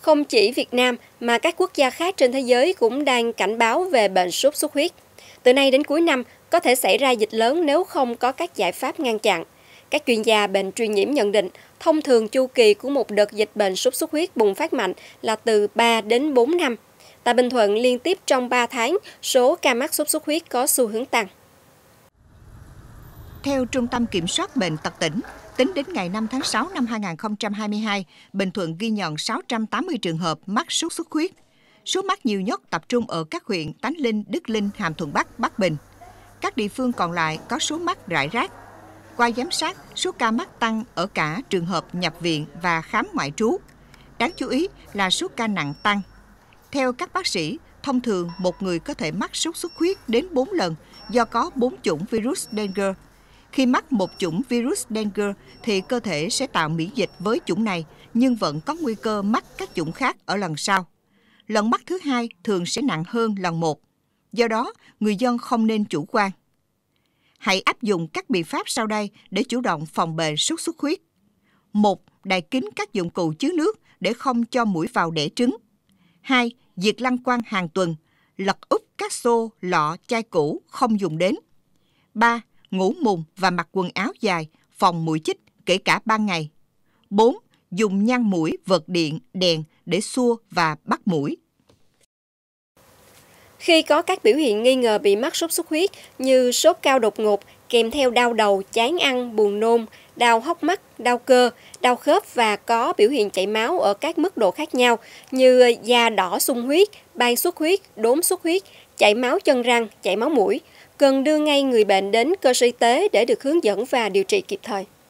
Không chỉ Việt Nam mà các quốc gia khác trên thế giới cũng đang cảnh báo về bệnh sốt xuất huyết. Từ nay đến cuối năm có thể xảy ra dịch lớn nếu không có các giải pháp ngăn chặn. Các chuyên gia bệnh truyền nhiễm nhận định, thông thường chu kỳ của một đợt dịch bệnh sốt xuất huyết bùng phát mạnh là từ 3 đến 4 năm. Tại Bình Thuận, liên tiếp trong 3 tháng, số ca mắc sốt xuất huyết có xu hướng tăng. Theo Trung tâm Kiểm soát Bệnh tật tỉnh, tính đến ngày 5 tháng 6 năm 2022, Bình Thuận ghi nhận 680 trường hợp mắc sốt xuất huyết. Số mắc nhiều nhất tập trung ở các huyện Tánh Linh, Đức Linh, Hàm Thuận Bắc, Bắc Bình. Các địa phương còn lại có số mắc rải rác. Qua giám sát, số ca mắc tăng ở cả trường hợp nhập viện và khám ngoại trú. Đáng chú ý là số ca nặng tăng. Theo các bác sĩ, thông thường một người có thể mắc sốt xuất huyết đến 4 lần do có 4 chủng virus dengue khi mắc một chủng virus dengue thì cơ thể sẽ tạo miễn dịch với chủng này nhưng vẫn có nguy cơ mắc các chủng khác ở lần sau. Lần mắc thứ hai thường sẽ nặng hơn lần một. Do đó, người dân không nên chủ quan. Hãy áp dụng các biện pháp sau đây để chủ động phòng bệnh sốt xuất huyết. 1. Đậy kín các dụng cụ chứa nước để không cho mũi vào đẻ trứng. 2. Diệt lăng quăng hàng tuần, lật úp các xô, lọ, chai cũ không dùng đến. 3 ngủ mùng và mặc quần áo dài, phòng mũi chích kể cả ban ngày. 4. Dùng nhang mũi, vật điện, đèn để xua và bắt mũi. Khi có các biểu hiện nghi ngờ bị mắc sốt xuất huyết như sốt cao đột ngột, kèm theo đau đầu, chán ăn, buồn nôn, đau hốc mắt, đau cơ, đau khớp và có biểu hiện chảy máu ở các mức độ khác nhau như da đỏ sung huyết, ban xuất huyết, đốm xuất huyết, chảy máu chân răng, chảy máu mũi, cần đưa ngay người bệnh đến cơ sở y tế để được hướng dẫn và điều trị kịp thời.